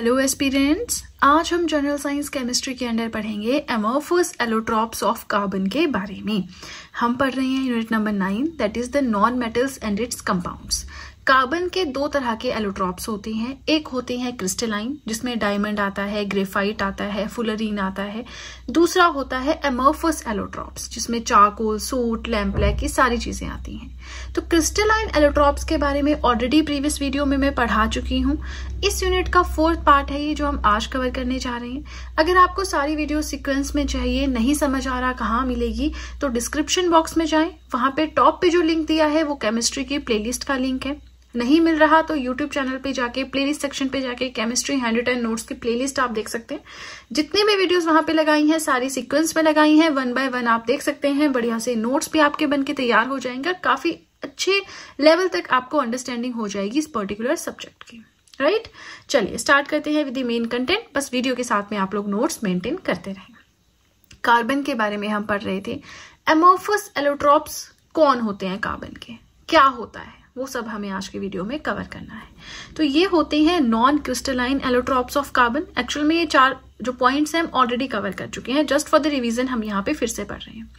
hello aspirants आज हम general science chemistry के अंडर पढ़ेंगे एमोफोस एलोट्रॉप्स ऑफ कार्बन के बारे में हम पढ़ रहे हैं unit number nine that is the non metals and its compounds carbon के दो तरह के एलोट्रॉप्स होते हैं एक होते हैं क्रिस्टलाइन जिसमें डायमंड आता है ग्रेफाइट आता है फुलरीन आता है दूसरा होता है एमोफस एलोट्रॉप्स जिसमें चारकोल सूट लैम्पलैक ये सारी चीजें आती हैं तो क्रिस्टलाइन एलोट्रॉप्स के बारे में ऑलरेडी प्रीवियस वीडियो में मैं पढ़ा चुकी हूँ इस यूनिट का फोर्थ पार्ट है ये जो हम आज कवर करने जा रहे हैं अगर आपको सारी वीडियो सिक्वेंस में चाहिए नहीं समझ आ रहा कहाँ मिलेगी तो डिस्क्रिप्शन बॉक्स में जाए वहां पे टॉप पे जो लिंक दिया है वो केमिस्ट्री की प्लेलिस्ट का लिंक है नहीं मिल रहा तो YouTube चैनल पे जाके प्लेलिस्ट सेक्शन पे जाके केमिस्ट्री हैंड रिटर्न नोट्स की प्लेलिस्ट आप देख सकते हैं जितने भी वीडियोस वहां पे लगाई हैं सारी सीक्वेंस में लगाई हैं वन बाय वन आप देख सकते हैं बढ़िया से नोट्स भी आपके बन के तैयार हो जाएंगे काफी अच्छे लेवल तक आपको अंडरस्टैंडिंग हो जाएगी इस पर्टिकुलर सब्जेक्ट की राइट चलिए स्टार्ट करते हैं विद द मेन कंटेंट बस वीडियो के साथ में आप लोग नोट्स मेंटेन करते रहें कार्बन के बारे में हम पढ़ रहे थे एमोफस एलोट्रॉप्स कौन होते हैं कार्बन के क्या होता है वो सब हमें आज के वीडियो में कवर करना है तो ये होते हैं non crystalline allotropes of carbon actual में ये चार जो पॉइंट्स हैं हम ऑलरेडी कवर कर चुके हैं जस्ट फॉर द रिवीजन हम यहाँ पे फिर से पढ़ रहे हैं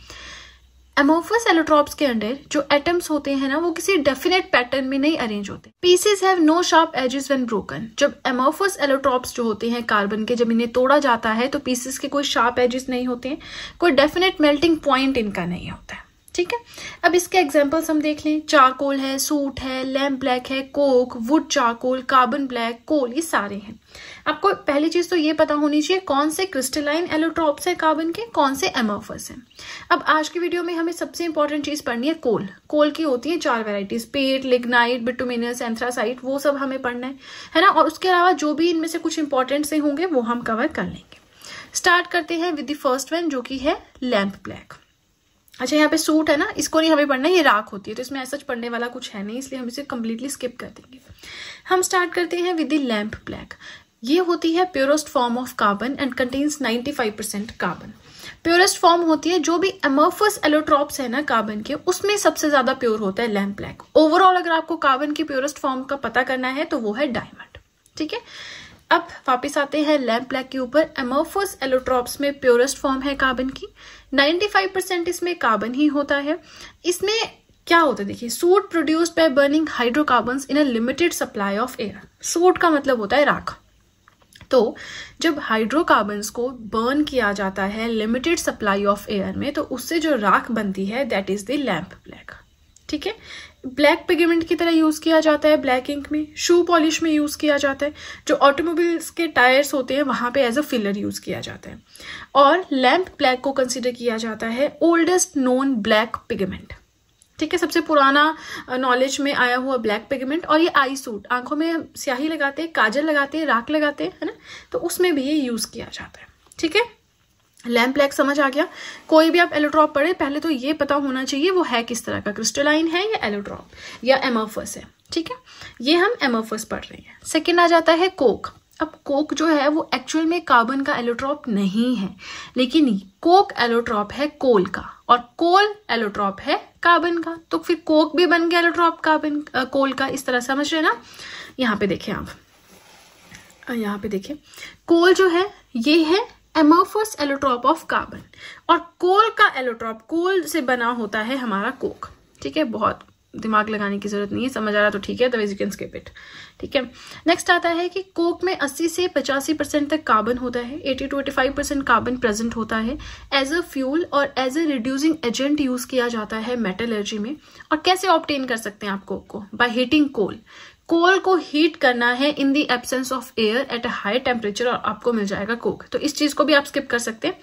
एमोफस एलोट्रॉप्स के अंडर जो एटम्स होते हैं ना वो किसी डेफिनेट पैटर्न में नहीं अरेंज होते pieces have no sharp edges when broken जब एमोफस एलोट्रॉप्स जो होते हैं कार्बन के जब इन्हें तोड़ा जाता है तो पीसेस के कोई शार्प एजेस नहीं होते हैं कोई डेफिनेट मेल्टिंग पॉइंट इनका नहीं होता है ठीक है अब इसके एग्जाम्पल्स हम देख लें चारकोल है सूट है लैम्प ब्लैक है coke wood charcoal carbon black coal ये सारे हैं आपको पहली चीज तो ये पता होनी चाहिए कौन से क्रिस्टलाइन एलोट्रॉप्स है कार्बन के कौन से एमोफर्स हैं अब आज की वीडियो में हमें सबसे इंपॉर्टेंट चीज पढ़नी है कोल कोल की होती है चार varieties peat lignite bituminous anthracite वो सब हमें पढ़ना है है ना और उसके अलावा जो भी इनमें से कुछ इंपॉर्टेंट से होंगे वो हम कवर कर लेंगे स्टार्ट करते हैं विद द फर्स्ट वन जो कि है लैम्प ब्लैक अच्छा यहाँ पे सूट है ना इसको नहीं हमें पढ़ना ये राख होती है तो इसमें ऐसा पढ़ने वाला कुछ है नहीं इसलिए हम इसे कम्प्लीटली स्किप कर देंगे हम स्टार्ट करते हैं विद द लैम्प ब्लैक ये होती है purest form of carbon and contains 95 percent carbon purest form होती है जो भी एमोफस एलोट्रॉप्स है ना कार्बन के उसमें सबसे ज्यादा प्योर होता है लैम्प ब्लैक ओवरऑल अगर आपको कार्बन की प्योरेस्ट फॉर्म का पता करना है तो वो है डायमंड ठीक है अब वापस आते हैं लैम्प ब्लैक के ऊपर एमोफोस एलोट्रॉप्स में प्योरेस्ट फॉर्म है कार्बन की 95 परसेंट इसमें कार्बन ही होता है इसमें क्या होता है देखिए soot produced by burning hydrocarbon in a limited supply of air soot का मतलब होता है राख तो जब हाइड्रोकार्बन्स को बर्न किया जाता है लिमिटेड सप्लाई ऑफ एयर में तो उससे जो राख बनती है that is the lamp black ठीक है ब्लैक पिगमेंट की तरह यूज़ किया जाता है ब्लैक इंक में शू पॉलिश में यूज़ किया जाता है जो ऑटोमोबाइल्स के टायर्स होते हैं वहाँ पे एज अ फिलर यूज़ किया जाता है और लैम्प ब्लैक को कंसिडर किया जाता है ओल्डेस्ट नोन ब्लैक पिगमेंट ठीक है सबसे पुराना नॉलेज में आया हुआ ब्लैक पिगमेंट और ये आई सूट आंखों में स्याही लगाते काजल लगाते राख लगाते हैं है ना तो उसमें भी ये यूज़ किया जाता है ठीक है लैम्प लैग समझ आ गया कोई भी आप एलोड्रॉप पढ़े पहले तो ये पता होना चाहिए वो है किस तरह का क्रिस्टलाइन है या एलोड्रॉप या एमोफस है ठीक है ये हम एमोफस पढ़ रहे हैं सेकेंड आ जाता है कोक अब कोक जो है वो एक्चुअल में कार्बन का एलोट्रॉप नहीं है लेकिन कोक एलोट्रॉप है कोल का और कोल एलोट्रॉप है कार्बन का तो फिर कोक भी बन गया एलोट्रॉप कार्बन कोल का इस तरह समझ रहे ना यहाँ पे देखें आप यहाँ पे देखें कोल जो है ये है एमोफस एलोट्रॉप ऑफ कार्बन और कोल का एलोट्रॉप कोल से बना होता है हमारा कोक ठीक है बहुत दिमाग लगाने की जरूरत नहीं है समझ आ रहा तो ठीक है otherwise you can skip it ठीक है नेक्स्ट आता है कि कोक में 80 से 85 परसेंट तक कार्बन होता है 80 टू 85 परसेंट कार्बन प्रेजेंट होता है एज अ फ्यूल और as a reducing agent use किया जाता है मेटलर्जी में और कैसे ऑप्टेन कर सकते हैं आप कोक को बाय हीटिंग कोल कोल को हीट करना है in the absence of air at a high temperature और आपको मिल जाएगा कोक तो इस चीज को भी आप स्किप कर सकते हैं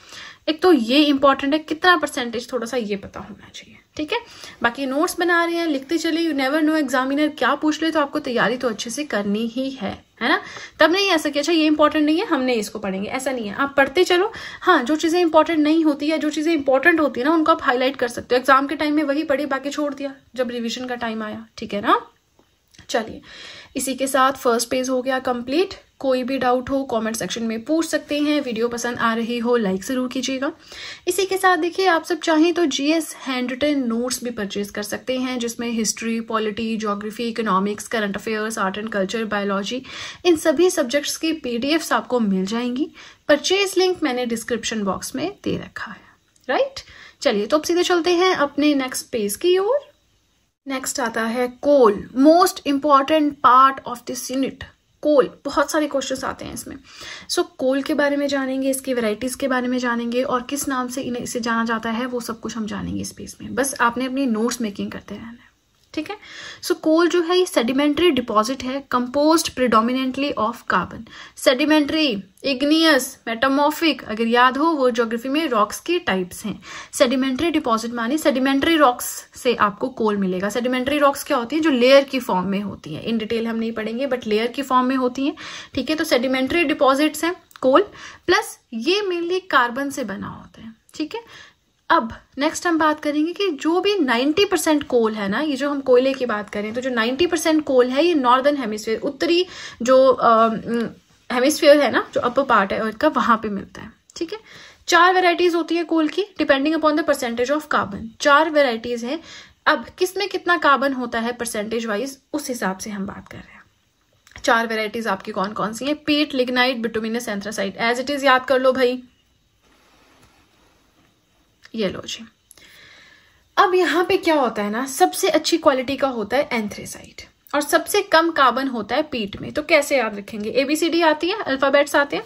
एक तो ये इंपॉर्टेंट है कितना परसेंटेज थोड़ा सा ये पता होना चाहिए ठीक है बाकी नोट्स बना रहे हैं लिखते चले यू नेवर नो एग्जामिनर क्या पूछ ले तो आपको तैयारी तो अच्छे से करनी ही है है ना तब नहीं ऐसा कि अच्छा ये इंपॉर्टेंट नहीं है हमने इसको पढ़ेंगे ऐसा नहीं है आप पढ़ते चलो हाँ जो चीज़ें इंपॉर्टेंट नहीं होती है जो चीज़ें इंपॉर्टेंट होती है ना उनको आप हाईलाइट कर सकते हो एग्जाम के टाइम में वही पढ़ी बाकी छोड़ दिया जब रिविजन का टाइम आया ठीक है ना चलिए इसी के साथ फर्स्ट पेज हो गया कंप्लीट कोई भी डाउट हो कमेंट सेक्शन में पूछ सकते हैं वीडियो पसंद आ रही हो लाइक ज़रूर कीजिएगा इसी के साथ देखिए आप सब चाहें तो G S handwritten notes भी परचेज कर सकते हैं जिसमें history polity geography economics current affairs art and culture biology इन सभी सब्जेक्ट्स की पी आपको मिल जाएंगी परचेज लिंक मैंने डिस्क्रिप्शन बॉक्स में दे रखा है राइट चलिए तो अब सीधे चलते हैं अपने नेक्स्ट पेज की ओर नेक्स्ट आता है coal most important part of this unit coal बहुत सारे क्वेश्चंस आते हैं इसमें सो so, कोल के बारे में जानेंगे इसकी वैरायटीज़ के बारे में जानेंगे और किस नाम से इन्हें इसे जाना जाता है वो सब कुछ हम जानेंगे इस पेज में बस आपने अपनी नोट्स मेकिंग करते रहना है ठीक है सो so, कोल जो है ये सेडिमेंट्री डिपॉजिट है composed predominantly of carbon sedimentary igneous metamorphic अगर याद हो वो ज्योग्राफी में रॉक्स के टाइप्स हैं सेडिमेंट्री डिपॉजिट माने सेडिमेंट्री रॉक्स से आपको कोल मिलेगा सेडिमेंट्री रॉक्स क्या होती है जो लेयर की फॉर्म में होती है इन डिटेल हम नहीं पढ़ेंगे बट लेयर की फॉर्म में होती है ठीक है तो सेडिमेंट्री डिपॉजिट्स हैं कोल प्लस ये मेनली कार्बन से बना होता है ठीक है अब नेक्स्ट हम बात करेंगे कि जो भी 90 परसेंट कोल है ना ये जो हम कोयले की बात करें तो जो 90 परसेंट कोल है ये नॉर्दर्न हेमिस्फीयर उत्तरी जो हेमिस्फीयर है ना जो अपर पार्ट है उसका वहां पे मिलता है ठीक है चार वेराइटीज होती है कोल की depending upon the percentage of carbon चार वेराइटीज है अब किस में कितना कार्बन होता है परसेंटेज वाइज उस हिसाब से हम बात कर रहे हैं चार वेराइटीज आपकी कौन कौन सी है peat lignite bituminous anthracite as it is याद कर लो भाई ये लो जी अब यहाँ पे क्या होता है ना सबसे अच्छी क्वालिटी का होता है एंथ्रेसाइट और सबसे कम कार्बन होता है पीट में तो कैसे याद रखेंगे ए बी सी डी आती है अल्फाबेट्स आते हैं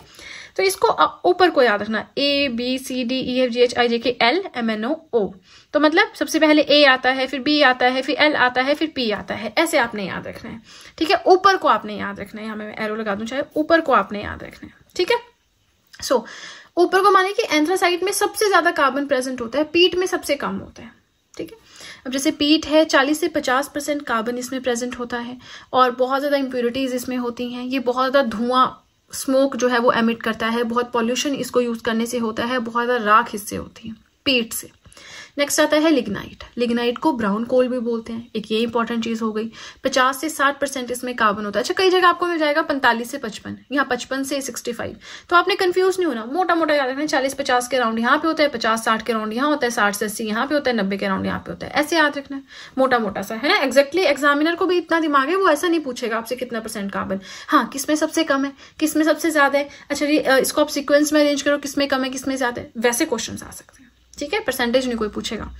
तो इसको ऊपर को याद रखना A B C D E F G H I J K L M N O O तो मतलब सबसे पहले ए आता है फिर बी आता है फिर एल आता है फिर पी आता है ऐसे आपने याद रखना है ठीक है ऊपर को आपने याद रखना है यहाँ मैं एरो लगा दूँ चाहे ऊपर को आपने याद रखना है ठीक है सो so, ऊपर को माने कि एंथ्रासाइट में सबसे ज्यादा कार्बन प्रेजेंट होता है पीट में सबसे कम होता है ठीक है अब जैसे पीट है 40 से 50 परसेंट कार्बन इसमें प्रेजेंट होता है और बहुत ज़्यादा इंप्योरिटीज़ इसमें होती हैं ये बहुत ज़्यादा धुआं स्मोक जो है वो एमिट करता है बहुत पॉल्यूशन इसको यूज़ करने से होता है बहुत ज़्यादा राख इससे होती है पीट से नेक्स्ट आता है लिग्नाइट लिग्नाइट को ब्राउन कोल भी बोलते हैं एक ये इंपॉर्टेंट चीज हो गई पचास से साठ परसेंट इसमें कार्बन होता है अच्छा कई जगह आपको मिल जाएगा पैंतालीस से पचपन यहाँ पचपन से सिक्सटी फाइव तो आपने कंफ्यूज नहीं होना मोटा मोटा याद रखना चालीस पचास के राउंड यहाँ पे होता है पचास साठ के राउंड यहाँ होता है साठ से अस्सी यहाँ पे होता है नब्बे के राउंड यहाँ पे होता है ऐसे याद रखना है मोटा मोटा सा है ना एक्जैक्टली एग्जामिनर को भी इतना दिमाग है वो ऐसा नहीं पूछेगा आपसे कितना परसेंट कार्बन हाँ किसमें सबसे कम है किसमें सबसे ज्यादा है अच्छा जी इसको आप सिक्वेंस में अरेंज करो किसमें कम है किसमें ज्यादा है वैसे क्वेश्चन आ सकते हैं ठीक है परसेंटेज नहीं कोई पूछेगा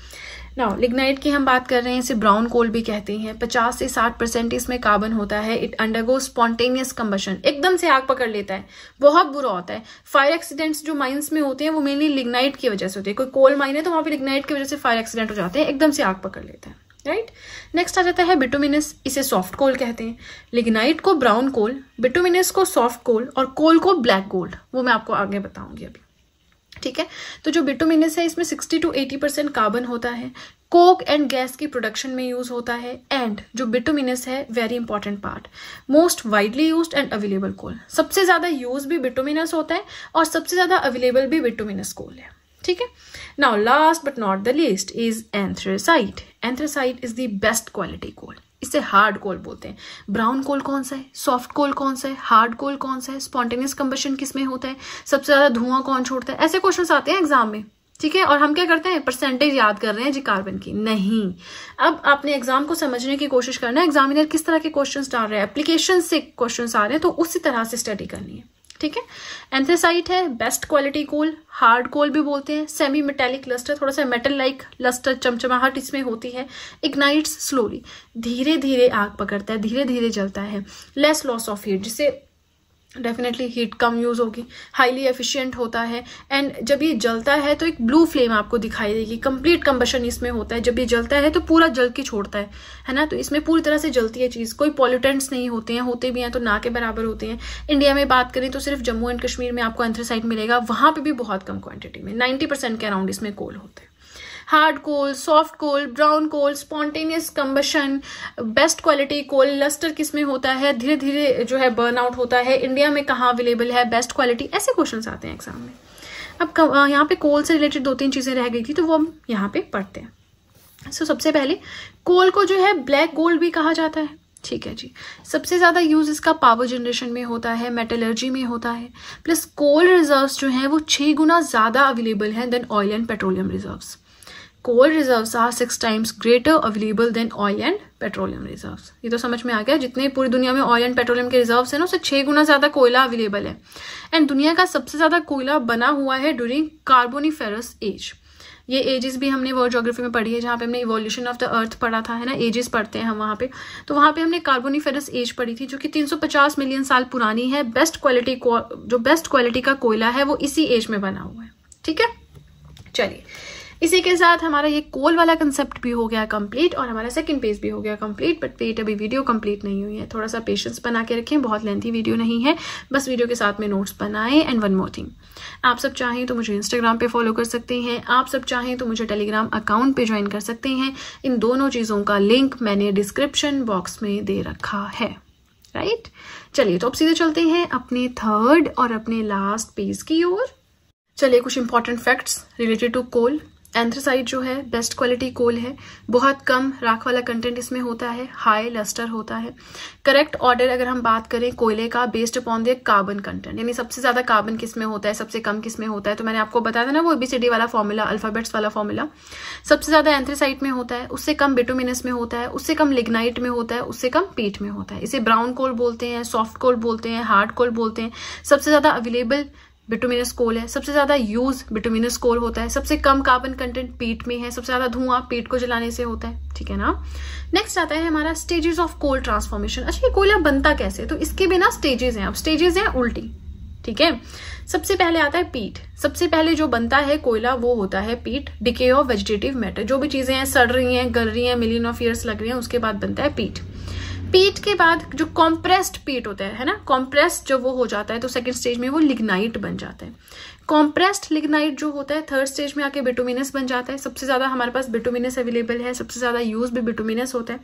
नाउ लिग्नाइट की हम बात कर रहे हैं इसे ब्राउन कोल भी कहते हैं 50 से 60 परसेंट इसमें कार्बन होता है इट अंडरगो स्पॉन्टेनियस कम्बशन एकदम से आग पकड़ लेता है बहुत बुरा होता है फायर एक्सीडेंट्स जो माइंस में होते हैं वो मेनली लिग्नाइट की वजह से होते हैं कोई कोल माइन है तो वहाँ पर लिग्नाइट की वजह से फायर एक्सीडेंट हो जाते हैं एकदम से आग पकड़ लेता है राइट नेक्स्ट आ जाता है बिटोमिनस इसे सॉफ्ट कोल कहते हैं लिग्नाइट को ब्राउन कोल बिटोमिनस को सॉफ्ट कोल और कोल को ब्लैक गोल्ड वो मैं आपको आगे बताऊंगी अभी ठीक है तो जो बिटोमिनस है इसमें 60 टू 80 परसेंट कार्बन होता है कोक एंड गैस की प्रोडक्शन में यूज होता है एंड जो बिटोमिनस है very important part most widely use and available coal सबसे ज्यादा यूज भी बिटोमिनस होता है और सबसे ज्यादा अवेलेबल भी बिटोमिनस कोल है ठीक है now last but not the least is anthracite anthracite is the best quality coal इसे हार्ड कोल बोलते हैं ब्राउन कोल कौन सा है सॉफ्ट कोल कौन सा है हार्ड कोल कौन सा है स्पॉन्टेनियस कंबेशन किस में होता है सबसे ज्यादा धुआं कौन छोड़ता है ऐसे क्वेश्चन आते हैं एग्जाम में ठीक है और हम क्या करते हैं परसेंटेज याद कर रहे हैं जी कार्बन की नहीं अब आपने एग्जाम को समझने की कोशिश करना है एग्जामिनर किस तरह के क्वेश्चंस डाल रहे हैं एप्लीकेशन से क्वेश्चंस आ रहे हैं तो उसी तरह से स्टडी करनी है ठीक है एंथेसाइट है best quality coal hard coal भी बोलते हैं सेमी मेटेलिक लस्टर थोड़ा सा मेटल लाइक लस्टर चमचमाहट इसमें होती है इग्नाइट्स स्लोली धीरे धीरे आग पकड़ता है धीरे धीरे जलता है लेस लॉस ऑफ हीट जिसे डेफिनेटली हीट कम यूज़ होगी हाईली एफिशियंट होता है एंड जब ये जलता है तो एक ब्लू फ्लेम आपको दिखाई देगी कंप्लीट कम्बशन इसमें होता है जब ये जलता है तो पूरा जल के छोड़ता है है ना तो इसमें पूरी तरह से जलती है चीज़ कोई पॉल्यूटेंट्स नहीं होते हैं होते भी हैं तो ना के बराबर होते हैं इंडिया में बात करें तो सिर्फ जम्मू एंड कश्मीर में आपको एंथ्रेसाइट मिलेगा वहाँ पर भी बहुत कम क्वान्टिटी में नाइन्टी के अराउंड इसमें कोल होते हैं hard coal soft coal brown coal spontaneous combustion best quality coal lustre किस में होता है धीरे धीरे जो है बर्नआउट होता है इंडिया में कहाँ अवेलेबल है बेस्ट क्वालिटी ऐसे क्वेश्चन आते हैं एग्जाम में अब यहाँ पे कोल से रिलेटेड दो तीन चीज़ें रह गई थी तो वो हम यहाँ पे पढ़ते हैं सो so, सबसे पहले कोल को जो है ब्लैक गोल्ड भी कहा जाता है ठीक है जी सबसे ज़्यादा यूज़ इसका पावर जनरेशन में होता है मेटलर्जी में होता है प्लस कोल रिजर्व्स जो हैं वो छह गुना ज़्यादा अवेलेबल हैं than oil and petroleum reserves coal reserves are six times greater available than oil and petroleum reserves ये तो समझ में आ गया जितने पूरी दुनिया में ऑयल एंड पेट्रोलियम के रिजर्व्स हैं ना उससे छः गुना ज़्यादा कोयला अवेलेबल है एंड दुनिया का सबसे ज़्यादा कोयला बना हुआ है ड्यूरिंग कार्बोनीफेरस एज ये एजेस भी हमने वर्ल्ड जोग्राफी में पढ़ी है जहाँ पे हमने इवोल्यूशन ऑफ द अर्थ पढ़ा था है ना एजेस पढ़ते हैं हम वहाँ पे तो वहाँ पे हमने कार्बोनीफेरस एज पढ़ी थी जो कि 350 मिलियन साल पुरानी है बेस्ट क्वालिटी जो बेस्ट क्वालिटी का कोयला है वो इसी एज में बना हुआ है ठीक है चलिए इसी के साथ हमारा ये कोल वाला कंसेप्ट भी हो गया कंप्लीट और हमारा सेकंड पेज भी हो गया कंप्लीट बट वेट अभी वीडियो कंप्लीट नहीं हुई है थोड़ा सा पेशेंस बना के रखें बहुत लेंथी वीडियो नहीं है बस वीडियो के साथ में नोट्स बनाएं एंड वन मोर थिंग आप सब चाहें तो मुझे इंस्टाग्राम पे फॉलो कर सकते हैं आप सब चाहें तो मुझे टेलीग्राम अकाउंट पे ज्वाइन कर सकते हैं इन दोनों चीज़ों का लिंक मैंने डिस्क्रिप्शन बॉक्स में दे रखा है राइट चलिए तो अब सीधे चलते हैं अपने थर्ड और अपने लास्ट पेज की ओर चलिए कुछ important facts related to coal anthracite जो है बेस्ट क्वालिटी कोल है बहुत कम राख वाला कंटेंट इसमें होता है हाई लस्टर होता है करेक्ट ऑर्डर अगर हम बात करें कोयले का based upon the carbon content यानी सबसे ज़्यादा कार्बन किस में होता है सबसे कम किस में होता है तो मैंने आपको बताया था ना वो एबीसीडी वाला फॉर्मूला अल्फाबेट्स वाला फॉर्मूला सबसे ज़्यादा एंथ्रेसाइट में होता है उससे कम बिटोमिनस में होता है उससे कम लिग्नाइट में होता है उससे कम पीट में होता है इसे ब्राउन कोल बोलते हैं सॉफ्ट कोल बोलते हैं हार्ड कोल बोलते हैं सबसे ज़्यादा अवेलेबल बिटुमिनस कोल है सबसे ज्यादा यूज बिटुमिनस कोल होता है सबसे कम कार्बन कंटेंट पीट में है सबसे ज्यादा धुआं पीट को जलाने से होता है ठीक है ना नेक्स्ट आता है हमारा स्टेजेस ऑफ कोल ट्रांसफॉर्मेशन अच्छा ये कोयला बनता कैसे तो इसके बिना स्टेजेस हैं अब स्टेजेस हैं उल्टी ठीक है सबसे पहले आता है पीट सबसे पहले जो बनता है कोयला वो होता है पीट डिके ऑफ वेजिटेटिव मैटर जो भी चीजें हैं सड़ रही हैं गल रही हैं मिलियन ऑफ ईयर्स लग रही हैं उसके बाद बनता है पीठ पीट के बाद जो कॉम्प्रेस्ड पीट होता है है ना कॉम्प्रेस्ड जब वो हो जाता है तो सेकेंड स्टेज में वो लिग्नाइट बन जाता है कॉम्प्रेस्ड लिग्नाइट जो होता है थर्ड स्टेज में आके बिटोमिनस बन जाता है सबसे ज़्यादा हमारे पास बिटोमिनस अवेलेबल है सबसे ज़्यादा यूज भी बिटोमिनस होता है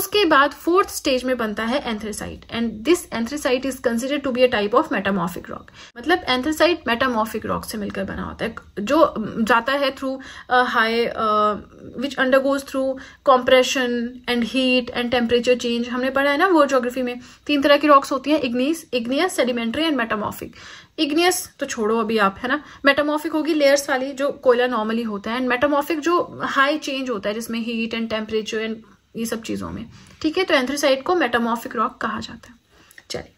उसके बाद फोर्थ स्टेज में बनता है anthracite and this anthracite is consider to be a type of metamorphic rock मतलब एंथ्रेसाइट मेटामॉफिक रॉक से मिलकर बना होता है जो जाता है through high which undergoes through compression and heat and temperature change हमने पढ़ा है ना वो जोग्राफी में तीन तरह की रॉक्स होती हैं igneous igneous sedimentary and metamorphic igneous तो छोड़ो अभी आप है ना मेटामॉफिक होगी लेयर्स वाली जो कोयला नॉर्मली होता है एंड मेटामॉफिक जो हाई चेंज होता है जिसमें हीट एंड टेम्परेचर एंड ये सब चीज़ों में ठीक है तो एंथ्रीसाइड को मेटामॉफिक रॉक कहा जाता है चलिए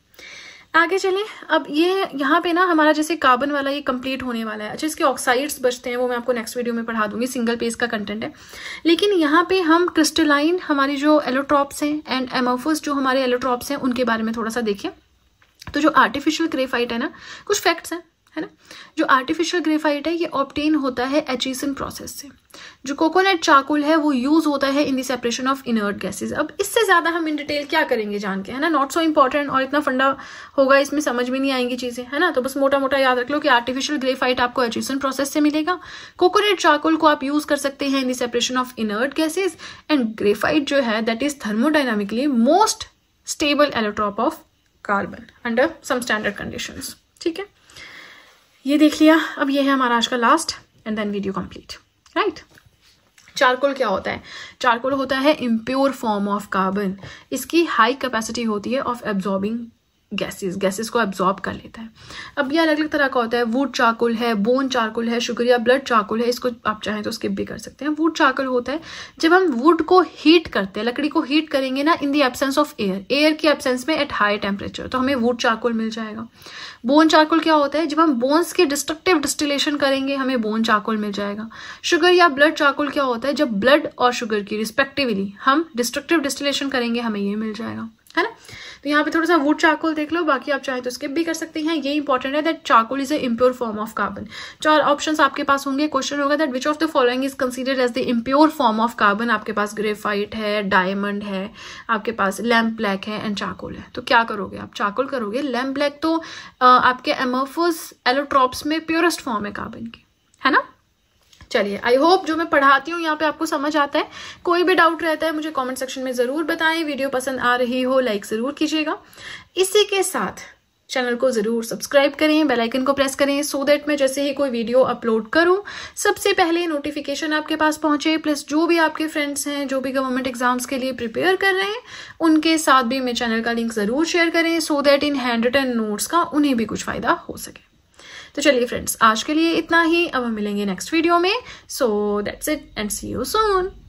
आगे चलें अब ये यहाँ पे ना हमारा जैसे कार्बन वाला ये कंप्लीट होने वाला है अच्छा इसके ऑक्साइड्स बचते हैं वो मैं आपको नेक्स्ट वीडियो में पढ़ा दूंगी सिंगल पेज का कंटेंट है लेकिन यहाँ पे हम क्रिस्टलाइन हमारी जो एलोट्रॉप्स हैं एंड एमोफोस जो हमारे एलोट्रॉप्स हैं उनके बारे में थोड़ा सा देखें तो जो आर्टिफिशियल ग्रेफाइट है ना कुछ फैक्ट्स हैं है ना जो आर्टिफिशियल ग्रेफाइट है ये ऑप्टेन होता है एचिसन प्रोसेस से जो कोकोनट चाकुल है वो यूज होता है in the separation of inert gases अब इससे ज्यादा हम इन डिटेल क्या करेंगे जान के है ना नॉट सो इंपॉर्टेंट और इतना फंडा होगा इसमें समझ में नहीं आएंगी चीजें है ना तो बस मोटा मोटा याद रख लो कि आर्टिफिशियल ग्रेफाइट आपको एचिसन प्रोसेस से मिलेगा कोकोनट चाकुल को आप यूज कर सकते हैं in the separation of inert gases and graphite जो है that is thermodynamically most stable allotrope of carbon under some standard conditions ठीक है ये देख लिया अब ये है हमारा आज का last and then video complete right charcoal क्या होता है चारकोल होता है इम्प्योर फॉर्म ऑफ कार्बन इसकी हाई कैपेसिटी होती है ऑफ एब्जॉर्बिंग गैसेस गैसेस को एब्जॉर्ब कर लेता है अब यह अलग अलग तरह का होता है वुड चाकुल है बोन चाकुल है शुक्रिया ब्लड चाकुल है इसको आप चाहें तो स्किप भी कर सकते हैं वुड चाकुल होता है जब हम वुड को हीट करते हैं लकड़ी को हीट करेंगे ना in the absence of air air की एबसेंस में एट हाई टेम्परेचर तो हमें वुड चाकुल मिल जाएगा बोन चाकुल क्या होता है जब हम बोन्स के डिस्ट्रक्टिव डिस्टिलेशन करेंगे हमें बोन चाकुल मिल जाएगा शुगर या ब्लड चाकुल क्या होता है जब ब्लड और शुगर की रिस्पेक्टिवली हम डिस्ट्रक्टिव डिस्टिलेशन करेंगे हमें ये मिल जाएगा है ना तो यहाँ पे थोड़ा सा वुड चाकुल देख लो बाकी आप चाहे तो स्किप भी कर सकते हैं ये इंपॉर्टेंट है that charcoal is a impure form of carbon चार ऑप्शन आपके पास होंगे क्वेश्चन होगा that which of the following is considered as the impure form of carbon आपके पास ग्रेफाइट है डायमंड है आपके पास लैम्प ब्लैक है एंड चाकुल है तो क्या करोगे आप चाकुल करोगे लैम्प ब्लैक तो आपके एमोफोस एलोट्रॉप्स में प्योरेस्ट फॉर्म है कार्बन की है ना चलिए आई होप जो मैं पढ़ाती हूँ यहाँ पे आपको समझ आता है कोई भी डाउट रहता है मुझे कमेंट सेक्शन में ज़रूर बताएं वीडियो पसंद आ रही हो लाइक ज़रूर कीजिएगा इसी के साथ चैनल को ज़रूर सब्सक्राइब करें बेल आइकन को प्रेस करें सो so मैं जैसे ही कोई वीडियो अपलोड करूं सबसे पहले नोटिफिकेशन आपके पास पहुंचे प्लस जो भी आपके फ्रेंड्स हैं जो भी गवर्नमेंट एग्जाम्स के लिए प्रिपेयर कर रहे हैं उनके साथ भी मेरे चैनल का लिंक ज़रूर शेयर करें so so that in handwritten notes का उन्हें भी कुछ फ़ायदा हो सके तो चलिए फ्रेंड्स आज के लिए इतना ही अब हम मिलेंगे नेक्स्ट वीडियो में so that's it and see you Son